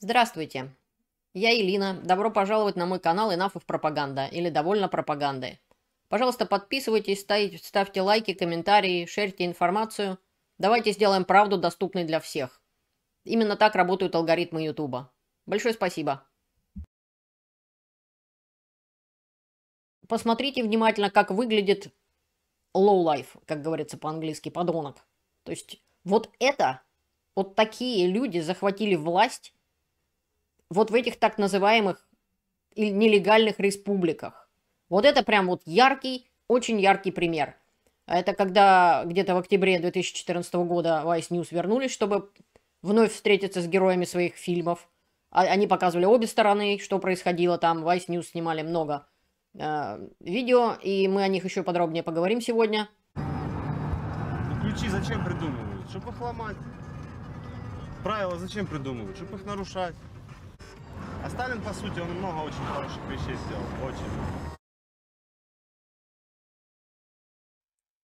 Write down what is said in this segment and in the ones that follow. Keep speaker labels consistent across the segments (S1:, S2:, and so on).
S1: Здравствуйте. Я Илина. Добро пожаловать на мой канал Инафов Пропаганда или Довольно Пропаганды.
S2: Пожалуйста, подписывайтесь, ставьте лайки, комментарии, шерьте информацию. Давайте сделаем
S1: правду доступной для всех. Именно так работают алгоритмы Ютуба. Большое спасибо. Посмотрите внимательно, как выглядит low-life, как говорится по-английски, подонок. То есть вот
S2: это, вот такие люди захватили власть вот в этих так называемых нелегальных республиках. Вот это прям вот яркий, очень яркий пример. А это когда где-то в октябре 2014 года Vice News вернулись, чтобы вновь встретиться с героями своих фильмов. А, они показывали обе стороны, что происходило там. Vice News снимали много э, видео, и мы о них еще подробнее поговорим сегодня. Ну, ключи зачем придумывают? Чтобы их ломать. Правила зачем придумывают? Чтобы их
S1: нарушать. А Сталин, по сути, он много очень хороших вещей сделал. Очень.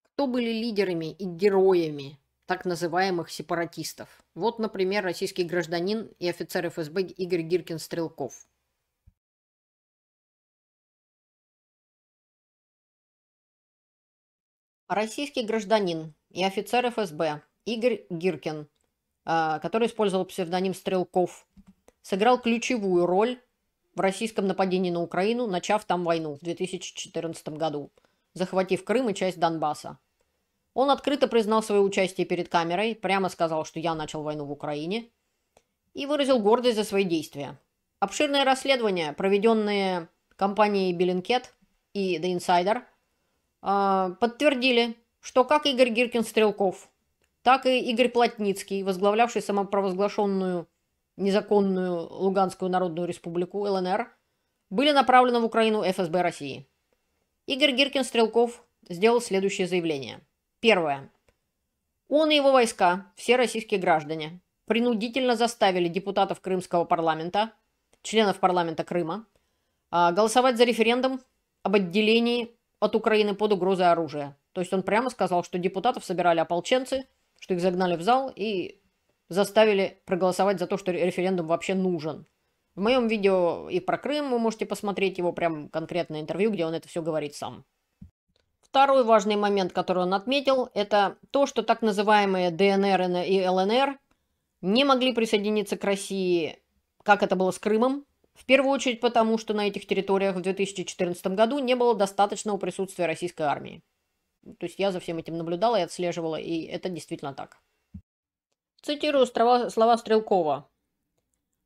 S1: Кто были лидерами и героями так называемых сепаратистов? Вот, например, российский гражданин и офицер ФСБ Игорь Гиркин-Стрелков. Российский гражданин и офицер ФСБ Игорь
S2: Гиркин, а, который использовал псевдоним Стрелков, сыграл ключевую роль в российском нападении на Украину, начав там войну в 2014 году, захватив Крым и часть Донбасса. Он открыто признал свое участие перед камерой, прямо сказал, что я начал войну в Украине, и выразил гордость за свои действия. Обширное расследование, проведенное компанией Беллинкет и The Insider, а, подтвердили, что как Игорь Гиркин-Стрелков, так и Игорь Плотницкий, возглавлявший самопровозглашенную незаконную Луганскую Народную Республику, ЛНР, были направлены в Украину ФСБ России. Игорь Гиркин-Стрелков сделал следующее заявление. Первое. Он и его войска, все российские граждане, принудительно заставили депутатов Крымского парламента, членов парламента Крыма, а, голосовать за референдум об отделении от Украины под угрозой оружия. То есть он прямо сказал, что депутатов собирали ополченцы, что их загнали в зал и заставили проголосовать за то, что референдум вообще нужен. В моем видео и про Крым вы можете посмотреть его прям конкретное интервью, где он это все говорит сам. Второй важный момент, который он отметил, это то, что так называемые ДНР и ЛНР не могли присоединиться к России, как это было с Крымом, в первую очередь потому, что на этих территориях в 2014 году не было достаточного присутствия российской армии. То есть я за всем этим наблюдала и отслеживала, и это действительно так. Цитирую слова, Стрелкова.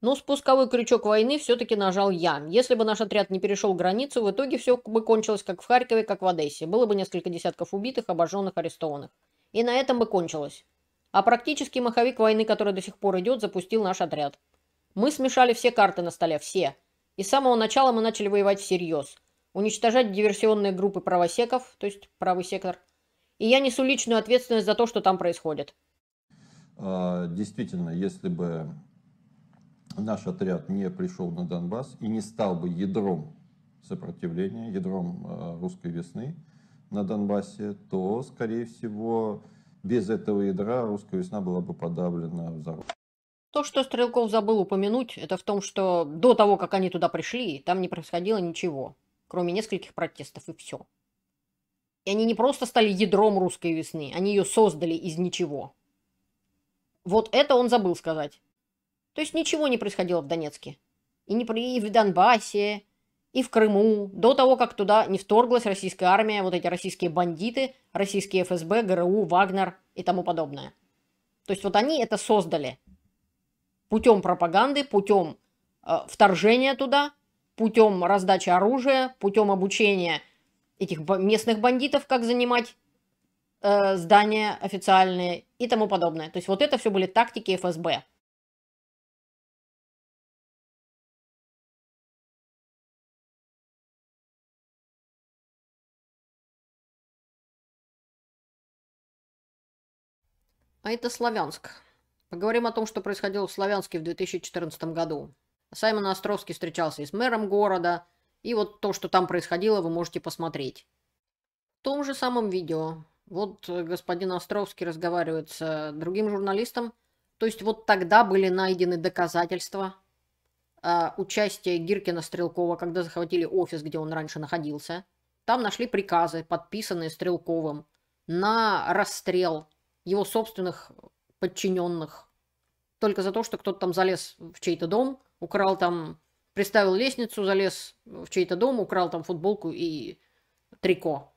S2: Но «Ну, спусковой крючок войны все-таки нажал я. Если бы наш отряд не перешел границу, в итоге все бы кончилось как в Харькове, как в Одессе. Было бы несколько десятков убитых, обожженных, арестованных. И на этом бы кончилось. А практически маховик войны, который до сих пор идет, запустил наш отряд. Мы смешали все карты на столе, все. И с самого начала мы начали воевать всерьез. Уничтожать диверсионные группы правосеков, то есть правый сектор. И я несу личную ответственность за то, что там происходит. А, действительно, если бы наш отряд не пришел на Донбасс и не стал бы ядром сопротивления, ядром а, русской весны на Донбассе, то, скорее всего, без этого ядра русская весна была бы подавлена в взорвом. То, что Стрелков забыл упомянуть, это в том, что до того, как они туда пришли, там не происходило ничего, кроме нескольких протестов и все. И они не просто стали ядром русской весны, они ее создали из ничего. Вот это он забыл сказать. То есть ничего не происходило в Донецке. И, не, при... и в Донбассе, и в Крыму, до того, как туда не вторглась российская армия, вот эти российские бандиты, российские ФСБ, ГРУ, Вагнер и тому подобное. То есть вот они это создали путем пропаганды, путем э, вторжения туда, путем раздачи оружия, путем обучения этих местных
S1: бандитов, как занимать э, здания официальные и тому подобное. То есть вот это все были тактики ФСБ. А это Славянск. Поговорим о том, что происходило в Славянске в 2014 году. Саймон Островский
S2: встречался и с мэром города, и вот то, что там происходило, вы можете посмотреть. В том же самом видео вот э, господин Островский разговаривает с другим журналистом. То есть вот тогда были найдены доказательства э, участия Гиркина Стрелкова, когда захватили офис, где он раньше находился. Там нашли приказы, подписанные Стрелковым, на расстрел его собственных подчиненных. Только за то, что кто-то там залез в чей-то дом, украл там, приставил лестницу, залез в чей-то дом, украл там футболку и трико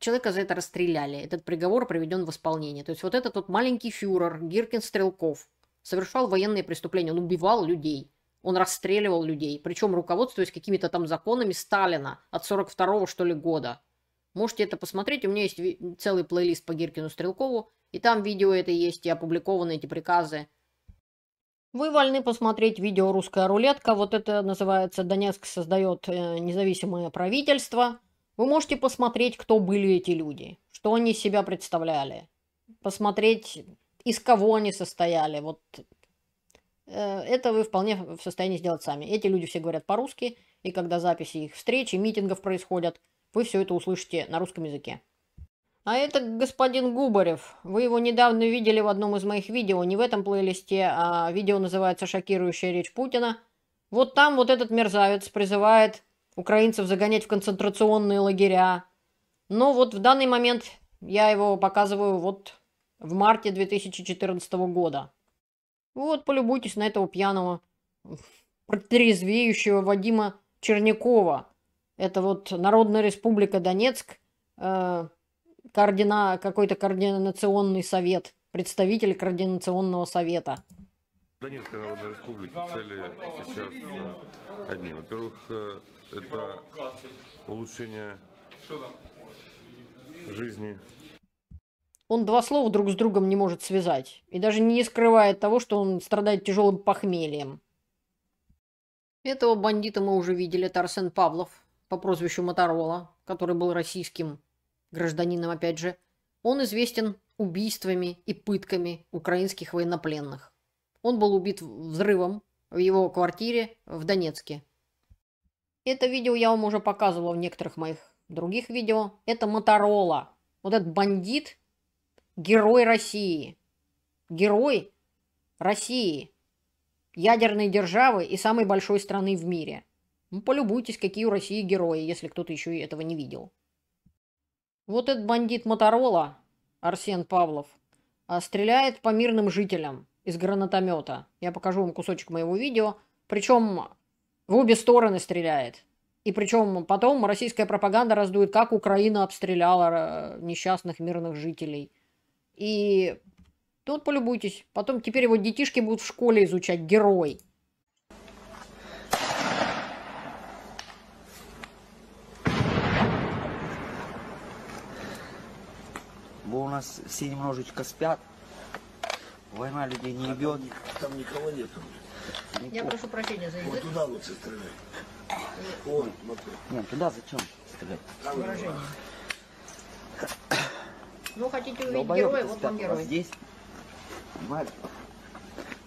S2: человека за это расстреляли. Этот приговор приведен в исполнение. То есть вот этот вот маленький фюрер Гиркин Стрелков совершал военные преступления, он убивал людей, он расстреливал людей, причем руководствуясь какими-то там законами Сталина от 42-го что ли года. Можете это посмотреть, у меня есть целый плейлист по Гиркину Стрелкову, и там видео это есть, и опубликованы эти приказы. Вы вольны посмотреть видео «Русская рулетка». Вот это называется «Донецк создает э, независимое правительство». Вы можете посмотреть, кто были эти люди, что они из себя представляли, посмотреть, из кого они состояли. Вот э, это вы вполне в состоянии сделать сами. Эти люди все говорят по-русски, и когда записи их встреч и митингов происходят, вы все это услышите на русском языке. А это господин Губарев. Вы его недавно видели в одном из моих видео, не в этом плейлисте, а видео называется «Шокирующая речь Путина». Вот там вот этот мерзавец призывает украинцев загонять в концентрационные лагеря. Но вот в данный момент я его показываю вот в марте 2014 года. Вот, полюбуйтесь на этого пьяного, протрезвеющего Вадима Чернякова. Это вот Народная Республика Донецк, э, координа, какой-то координационный совет, представитель координационного совета. Донецкая Народная Республика цели сейчас э, одни. Во-первых, э, это улучшение жизни. Он два слова друг с другом не может связать. И даже не скрывает того, что он страдает тяжелым похмельем. Этого бандита мы уже видели. Это Арсен Павлов по прозвищу Моторола, который был российским гражданином, опять же. Он известен убийствами и пытками украинских военнопленных. Он был убит взрывом в его квартире в Донецке это видео я вам уже показывала в некоторых моих других видео. Это Моторола. Вот этот бандит, герой России. Герой России, ядерной державы и самой большой страны в мире. Ну, полюбуйтесь, какие у России герои, если кто-то еще и этого не видел. Вот этот бандит Моторола, Арсен Павлов, а, стреляет по мирным жителям из гранатомета. Я покажу вам кусочек моего видео. Причем в обе стороны стреляет. И причем потом российская пропаганда раздует, как Украина обстреляла э, несчастных мирных жителей. И тут полюбуйтесь. Потом теперь его детишки будут в школе изучать герой.
S1: Бо у нас все немножечко спят, Война людей не бьет. Там никого нет. Я прошу
S2: прощения за язык. Вот туда
S1: лучше стрелять. Вон, смотри. Нет, туда зачем стрелять? Выражение.
S2: Ну, хотите увидеть Долбоёб героя, вот вам герой.
S1: Здесь. Понимаете?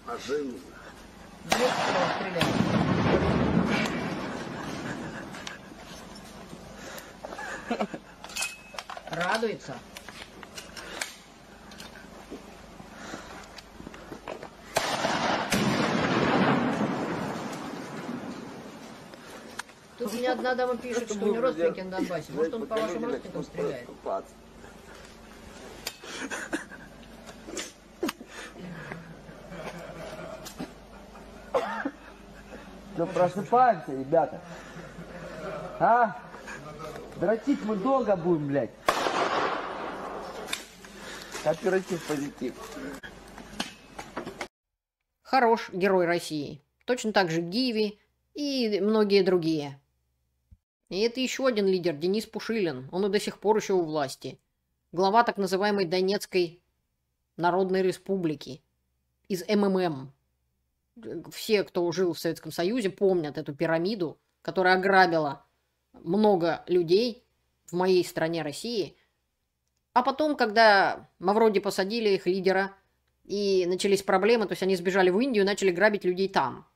S1: А жизнь? Здесь стреляет.
S2: Радуется. Одна дама пишет, что у нее родственники на Донбассе. Может, он по вашим родственникам стреляет.
S1: Ну просыпаемся, ребята. А? Дротить мы долго будем, блядь. Оператив позитив.
S2: Хорош герой России. Точно так же Гиви и многие другие. И это еще один лидер, Денис Пушилин. Он и до сих пор еще у власти. Глава так называемой Донецкой Народной Республики. Из МММ. Все, кто жил в Советском Союзе, помнят эту пирамиду, которая ограбила много людей в моей стране России. А потом, когда Мавроди посадили их лидера, и начались проблемы, то есть они сбежали в Индию и начали грабить людей там.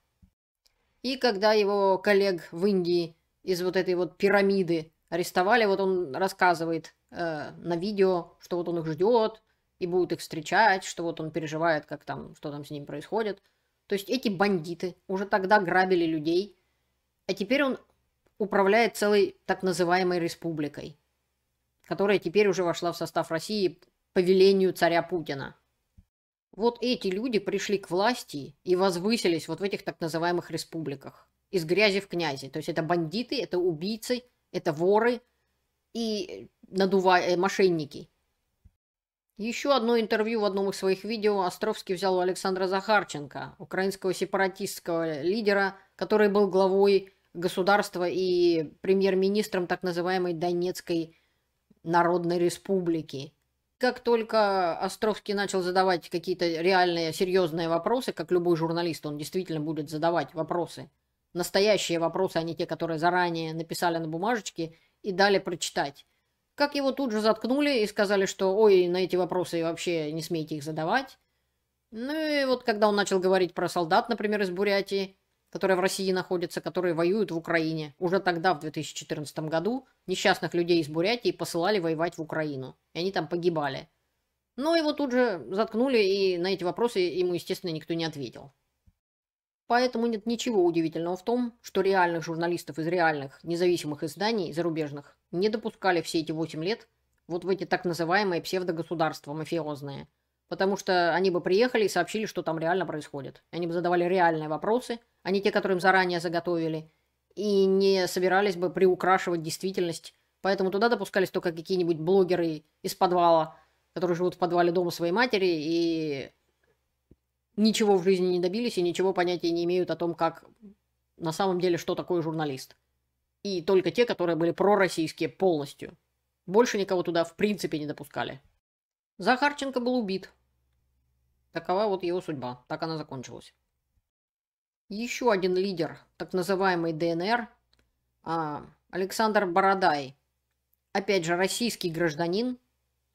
S2: И когда его коллег в Индии из вот этой вот пирамиды арестовали. Вот он рассказывает э, на видео, что вот он их ждет и будет их встречать, что вот он переживает, как там, что там с ним происходит. То есть эти бандиты уже тогда грабили людей, а теперь он управляет целой так называемой республикой, которая теперь уже вошла в состав России по велению царя Путина. Вот эти люди пришли к власти и возвысились вот в этих так называемых республиках из грязи в князи. То есть это бандиты, это убийцы, это воры и э, надува... Э, мошенники. Еще одно интервью в одном из своих видео Островский взял у Александра Захарченко, украинского сепаратистского лидера, который был главой государства и премьер-министром так называемой Донецкой Народной Республики. Как только Островский начал задавать какие-то реальные, серьезные вопросы, как любой журналист, он действительно будет задавать вопросы – настоящие вопросы, а не те, которые заранее написали на бумажечке и дали прочитать. Как его тут же заткнули и сказали, что «Ой, на эти вопросы вообще не смейте их задавать». Ну и вот когда он начал говорить про солдат, например, из Бурятии, которые в России находятся, которые воюют в Украине, уже тогда, в 2014 году, несчастных людей из Бурятии посылали воевать в Украину. И они там погибали. Но ну его тут же заткнули, и на эти вопросы ему, естественно, никто не ответил. Поэтому нет ничего удивительного в том, что реальных журналистов из реальных независимых изданий зарубежных не допускали все эти 8 лет вот в эти так называемые псевдогосударства мафиозные. Потому что они бы приехали и сообщили, что там реально происходит. Они бы задавали реальные вопросы, а не те, которые им заранее заготовили, и не собирались бы приукрашивать действительность. Поэтому туда допускались только какие-нибудь блогеры из подвала, которые живут в подвале дома своей матери и ничего в жизни не добились и ничего понятия не имеют о том, как на самом деле, что такое журналист. И только те, которые были пророссийские полностью. Больше никого туда в принципе не допускали. Захарченко был убит. Такова вот его судьба. Так она закончилась. Еще один лидер, так называемой ДНР, а, Александр Бородай. Опять же, российский гражданин,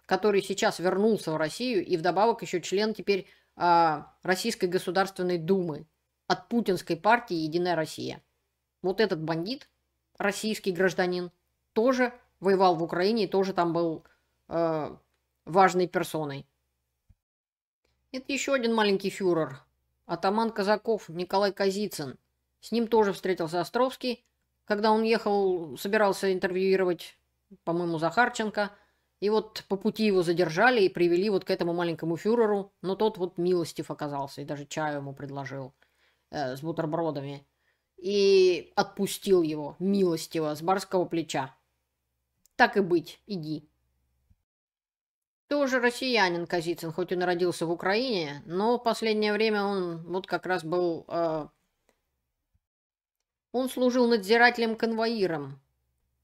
S2: который сейчас вернулся в Россию и вдобавок еще член теперь а, Российской Государственной Думы от путинской партии «Единая Россия». Вот этот бандит, российский гражданин, тоже воевал в Украине и тоже там был э, важной персоной. Это еще один маленький фюрер, атаман казаков Николай Казицын. С ним тоже встретился Островский, когда он ехал, собирался интервьюировать, по-моему, Захарченко. И вот по пути его задержали и привели вот к этому маленькому фюреру, но тот вот милостив оказался и даже чаю ему предложил э, с бутербродами. И отпустил его милостиво с барского плеча. Так и быть, иди. Тоже россиянин Козицын, хоть и народился в Украине, но в последнее время он вот как раз был... Э, он служил надзирателем-конвоиром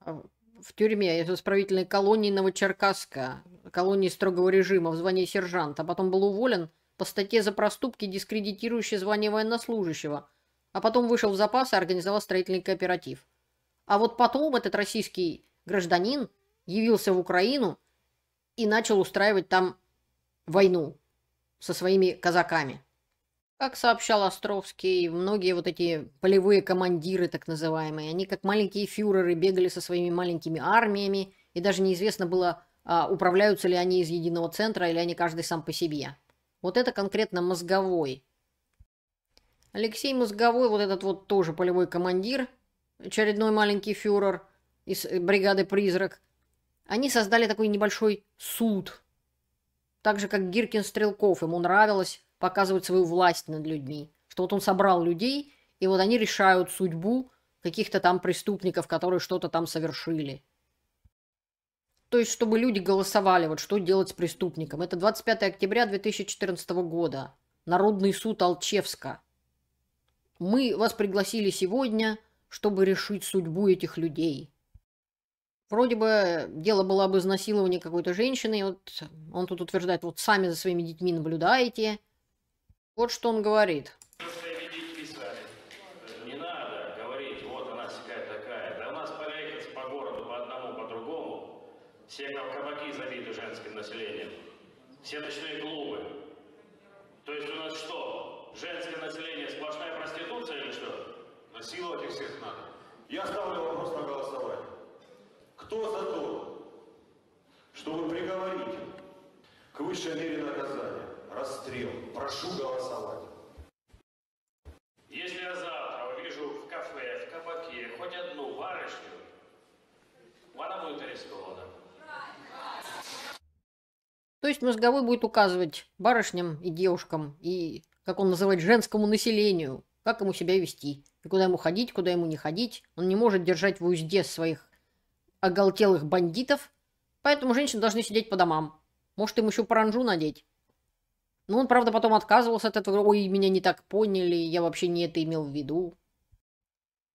S2: э, в тюрьме, из исправительной колонии Новочеркасска, колонии строгого режима в звании сержанта, а потом был уволен по статье за проступки, дискредитирующие звание военнослужащего, а потом вышел в запас и организовал строительный кооператив. А вот потом этот российский гражданин явился в Украину и начал устраивать там войну со своими казаками. Как сообщал Островский, многие вот эти полевые командиры, так называемые, они как маленькие фюреры бегали со своими маленькими армиями, и даже неизвестно было, а, управляются ли они из единого центра или они каждый сам по себе. Вот это конкретно мозговой. Алексей Мозговой, вот этот вот тоже полевой командир, очередной маленький фюрер из э, бригады «Призрак», они создали такой небольшой суд. Так же, как Гиркин Стрелков, ему нравилось показывает свою власть над людьми. Что вот он собрал людей, и вот они решают судьбу каких-то там преступников, которые что-то там совершили. То есть, чтобы люди голосовали, вот что делать с преступником. Это 25 октября 2014 года. Народный суд Алчевска. Мы вас пригласили сегодня, чтобы решить судьбу этих людей. Вроде бы дело было об изнасиловании какой-то женщины, и вот он тут утверждает, вот сами за своими детьми наблюдаете, вот что он говорит. Все кабаки забиты женским населением. Все ночные клубы.
S1: То есть у нас что? Женское население сплошная проституция или что? Насиловать их всех надо. Я ставлю вопрос на голосование.
S2: Кто за то, чтобы приговорить к высшей мере наказания расстрел.
S1: Прошу голосовать. Если я завтра увижу в кафе, в кабаке хоть одну барышню, она будет арестована.
S2: То есть мозговой будет указывать барышням и девушкам, и, как он называет, женскому населению, как ему себя вести, и куда ему ходить, куда ему не ходить. Он не может держать в узде своих оголтелых бандитов, поэтому женщины должны сидеть по домам. Может, им еще паранжу надеть. Но ну, он, правда, потом отказывался от этого. Ой, меня не так поняли, я вообще не это имел в виду.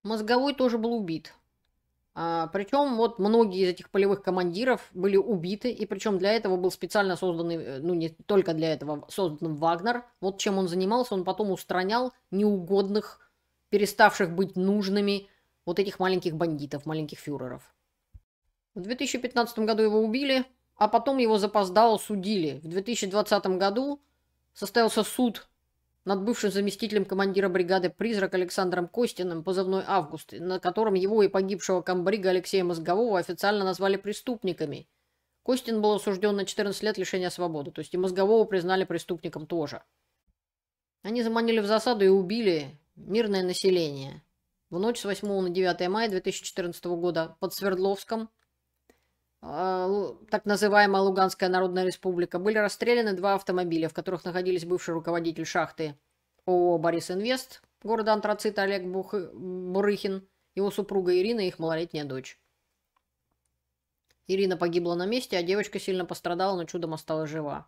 S2: Мозговой тоже был убит. А, причем вот многие из этих полевых командиров были убиты, и причем для этого был специально созданный, э, ну не только для этого создан Вагнер. Вот чем он занимался, он потом устранял неугодных, переставших быть нужными вот этих маленьких бандитов, маленьких фюреров. В 2015 году его убили, а потом его запоздало судили. В 2020 году Состоялся суд над бывшим заместителем командира бригады «Призрак» Александром Костиным, позывной «Август», на котором его и погибшего комбрига Алексея Мозгового официально назвали преступниками. Костин был осужден на 14 лет лишения свободы, то есть и Мозгового признали преступником тоже. Они заманили в засаду и убили мирное население. В ночь с 8 на 9 мая 2014 года под Свердловском – а, так называемая Луганская Народная Республика, были расстреляны два автомобиля, в которых находились бывший руководитель шахты ООО «Борис Инвест» города Антрацита Олег Бух... Бурыхин, его супруга Ирина и их малолетняя дочь. Ирина погибла на месте, а девочка сильно пострадала, но чудом осталась жива.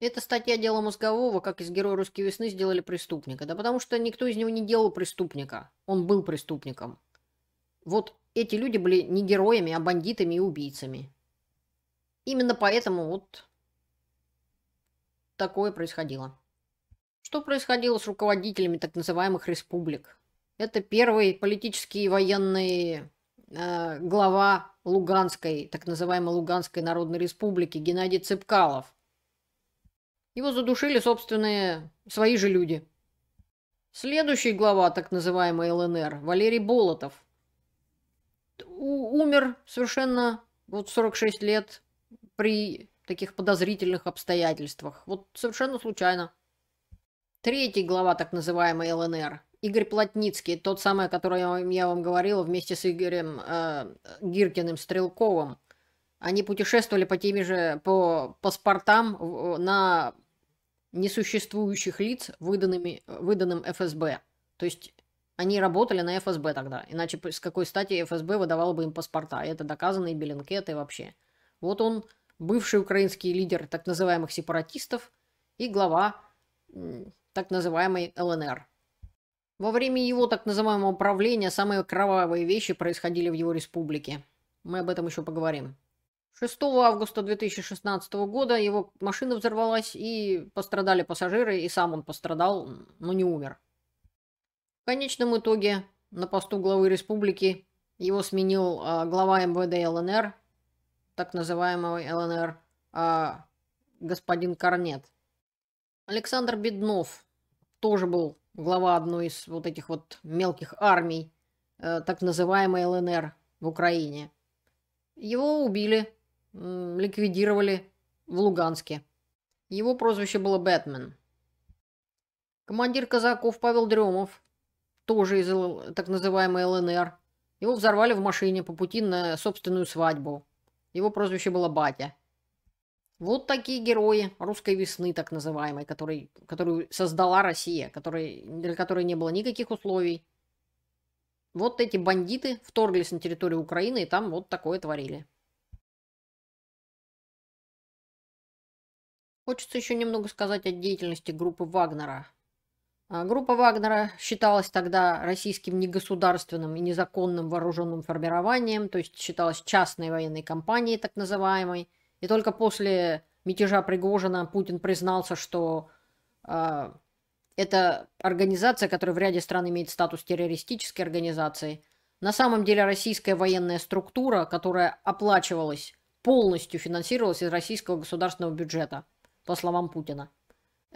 S2: Эта статья дела мозгового, как из Героя Русской Весны сделали преступника. Да потому что никто из него не делал преступника. Он был преступником. Вот эти люди были не героями, а бандитами и убийцами. Именно поэтому вот такое происходило. Что происходило с руководителями так называемых республик? Это первый политический и военный э, глава Луганской, так называемой Луганской Народной Республики Геннадий Цыпкалов. Его задушили собственные, свои же люди. Следующий глава так называемой ЛНР Валерий Болотов – умер совершенно вот 46 лет при таких подозрительных обстоятельствах. Вот совершенно случайно. третья глава так называемой ЛНР. Игорь Плотницкий, тот самый, о котором я вам говорила вместе с Игорем э, Гиркиным Стрелковым. Они путешествовали по теми же по паспортам на несуществующих лиц, выданными, выданным ФСБ. То есть они работали на ФСБ тогда, иначе с какой стати ФСБ выдавало бы им паспорта? Это доказанные Беленкеты вообще. Вот он, бывший украинский лидер так называемых сепаратистов и глава так называемой ЛНР. Во время его так называемого правления самые кровавые вещи происходили в его республике. Мы об этом еще поговорим. 6 августа 2016 года его машина взорвалась и пострадали пассажиры, и сам он пострадал, но не умер. В конечном итоге на посту главы республики его сменил а, глава МВД ЛНР, так называемого ЛНР, а, господин Корнет. Александр Беднов тоже был глава одной из вот этих вот мелких армий, э, так называемой ЛНР в Украине. Его убили, э, ликвидировали в Луганске. Его прозвище было Бэтмен. Командир казаков Павел Дремов тоже из так называемой ЛНР. Его взорвали в машине по пути на собственную свадьбу. Его прозвище было Батя. Вот такие герои русской весны, так называемой, который, которую создала Россия, который, для которой не было
S1: никаких условий. Вот эти бандиты вторглись на территорию Украины и там вот такое творили. Хочется еще немного сказать о деятельности группы Вагнера, а, группа Вагнера
S2: считалась тогда российским негосударственным и незаконным вооруженным формированием, то есть считалась частной военной компанией, так называемой. И только после мятежа Пригожина Путин признался, что э, это организация, которая в ряде стран имеет статус террористической организации. На самом деле российская военная структура, которая оплачивалась, полностью финансировалась из российского государственного бюджета, по словам Путина.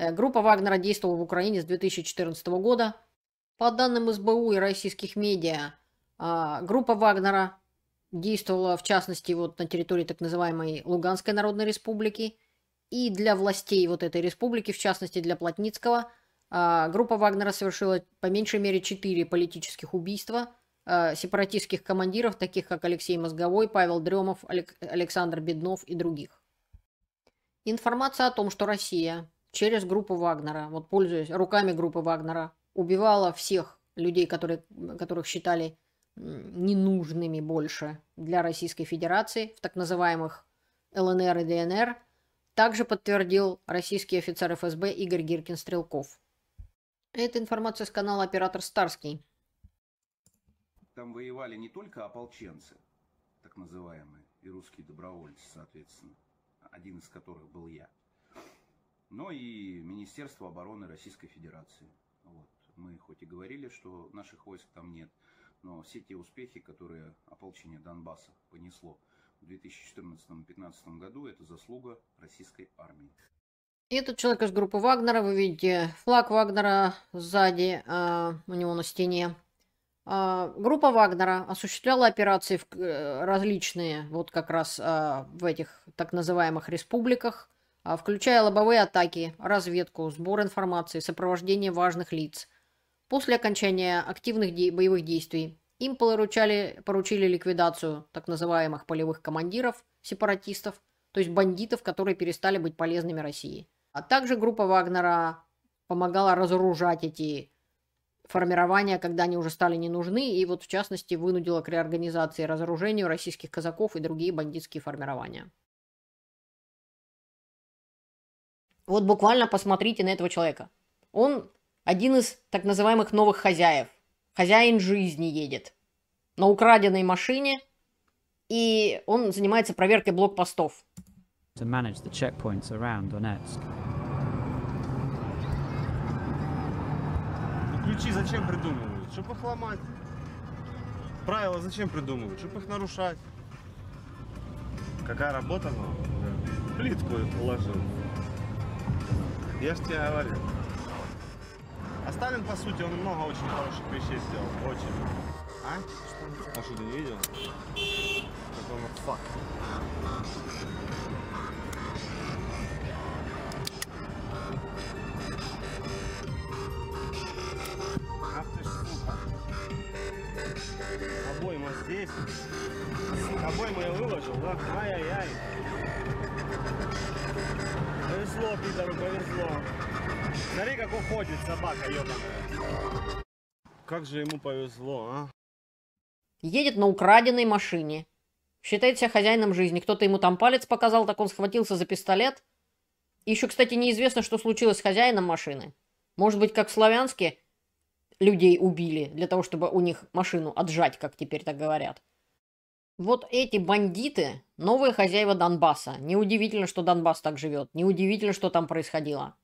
S2: Э, группа Вагнера действовала в Украине с 2014 года. По данным СБУ и российских медиа, а, группа Вагнера действовала, в частности, вот на территории так называемой Луганской Народной Республики. И для властей вот этой республики, в частности, для Плотницкого, а, группа Вагнера совершила по меньшей мере 4 политических убийства а, сепаратистских командиров, таких как Алексей Мозговой, Павел Дремов, Александр Беднов и других. Информация о том, что Россия через группу Вагнера, вот пользуясь руками группы Вагнера, убивала всех людей, которые, которых считали ненужными больше для Российской Федерации в так называемых ЛНР и ДНР, также подтвердил российский офицер ФСБ Игорь Гиркин-Стрелков. Это информация с канала «Оператор Старский».
S1: Там воевали не только ополченцы, так называемые, и русские добровольцы, соответственно, один из которых был я – но и Министерство обороны Российской Федерации. Вот. Мы хоть и говорили, что наших войск там нет, но все те успехи, которые ополчение Донбасса
S2: понесло в 2014-2015 году, это заслуга российской армии. И тут человек из группы Вагнера, вы видите флаг Вагнера сзади, э, у него на стене. Э, группа Вагнера осуществляла операции в, э, различные, вот как раз э, в этих так называемых республиках, а, включая лобовые атаки, разведку, сбор информации, сопровождение важных лиц. После окончания активных де боевых действий им поручали, поручили ликвидацию так называемых полевых командиров, сепаратистов, то есть бандитов, которые перестали быть полезными России. А также группа Вагнера помогала разоружать эти формирования, когда они уже стали не нужны, и вот в частности вынудила к реорганизации и разоружению российских
S1: казаков и другие бандитские формирования. Вот буквально посмотрите на этого человека. Он один из так называемых новых
S2: хозяев. Хозяин жизни едет на украденной машине, и он занимается проверкой блокпостов.
S1: Ключи зачем придумывают? Чтобы их ломать. Правила зачем придумывают? Чтобы их нарушать. Какая работа, но Плитку положил. Я же тебе говорю. А Сталин, по сути, он много очень хороших вещей сделал. Очень. А? Что? А что, ты не видел? Какой он факт. Ах ты штука. Обойма здесь. Обойма я выложил, да? Ай-яй-яй
S2: повезло, пидору, повезло. Смотри, как уходит собака, ёбаная. Как же ему повезло, а? Едет на украденной машине. Считает себя хозяином жизни. Кто-то ему там палец показал, так он схватился за пистолет. еще, кстати, неизвестно, что случилось с хозяином машины. Может быть, как в Славянске людей убили для того, чтобы у них машину отжать, как теперь так говорят. Вот эти бандиты – новые хозяева Донбасса. Неудивительно, что Донбасс так живет. Неудивительно, что там происходило.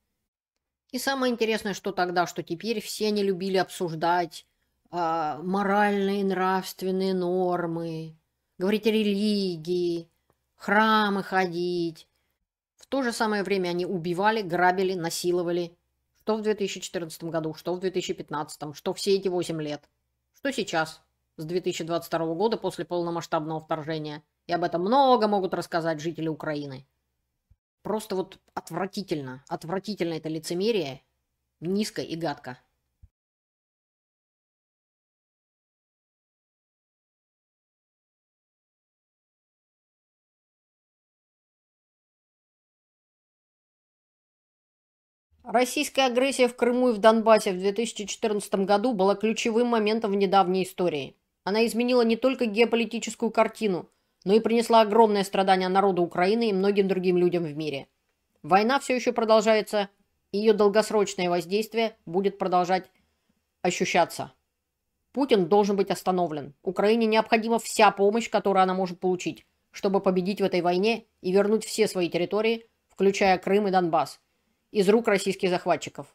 S2: И самое интересное, что тогда, что теперь все не любили обсуждать э, моральные, нравственные нормы, говорить о религии, храмы ходить. В то же самое время они убивали, грабили, насиловали. Что в 2014 году, что в 2015, что все эти 8 лет, что сейчас – с 2022 года после полномасштабного вторжения. И об этом много могут рассказать жители Украины. Просто вот отвратительно.
S1: Отвратительно это лицемерие. Низко и гадко. Российская агрессия в Крыму и в Донбассе в 2014 году
S2: была ключевым моментом в недавней истории. Она изменила не только геополитическую картину, но и принесла огромное страдание народу Украины и многим другим людям в мире. Война все еще продолжается, и ее долгосрочное воздействие будет продолжать ощущаться. Путин должен быть остановлен. Украине необходима вся помощь, которую она может получить, чтобы победить в этой войне и вернуть все свои территории, включая Крым и Донбасс, из рук российских захватчиков.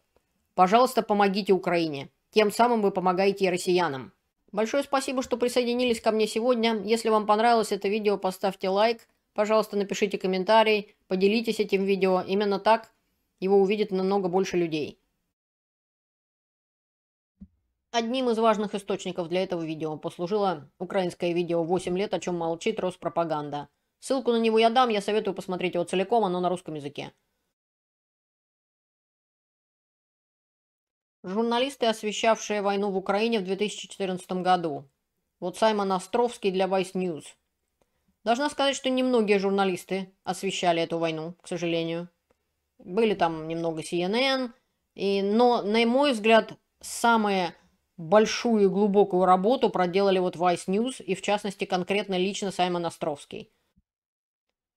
S2: Пожалуйста, помогите Украине. Тем самым вы помогаете и россиянам. Большое спасибо, что присоединились ко мне сегодня. Если вам понравилось это видео, поставьте лайк. Пожалуйста, напишите комментарий, поделитесь этим видео. Именно так его увидит намного больше людей. Одним из важных источников для этого видео послужило украинское видео «8 лет, о чем молчит
S1: Роспропаганда». Ссылку на него я дам, я советую посмотреть его целиком, оно на русском языке. Журналисты, освещавшие войну в Украине в 2014 году. Вот Саймон Островский для Vice News.
S2: Должна сказать, что немногие журналисты освещали эту войну, к сожалению. Были там немного CNN, и, но, на мой взгляд, самую большую и глубокую работу проделали вот Vice News, и в частности конкретно лично Саймон Островский.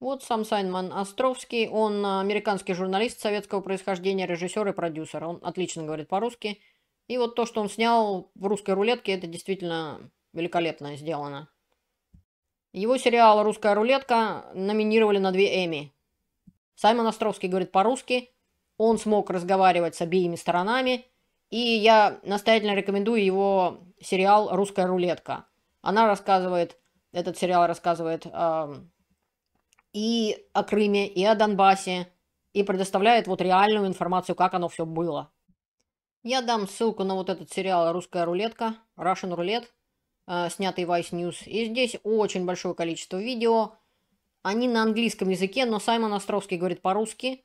S2: Вот сам Сайнман Островский, он э, американский журналист советского происхождения, режиссер и продюсер. Он отлично говорит по-русски. И вот то, что он снял в русской рулетке, это действительно великолепно сделано. Его сериал «Русская рулетка» номинировали на две Эми. Саймон Островский говорит по-русски, он смог разговаривать с обеими сторонами, и я настоятельно рекомендую его сериал «Русская рулетка». Она рассказывает, этот сериал рассказывает э, и о Крыме, и о Донбассе, и предоставляет вот реальную информацию, как оно все было. Я дам ссылку на вот этот сериал «Русская рулетка», «Russian Roulette», э, снятый Vice News. И здесь очень большое количество видео. Они на английском языке, но Саймон Островский говорит по-русски.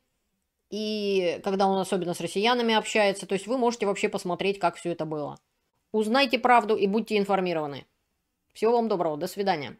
S2: И когда он особенно с россиянами общается, то есть вы можете вообще посмотреть, как все это было. Узнайте правду и будьте информированы. Всего вам доброго, до свидания.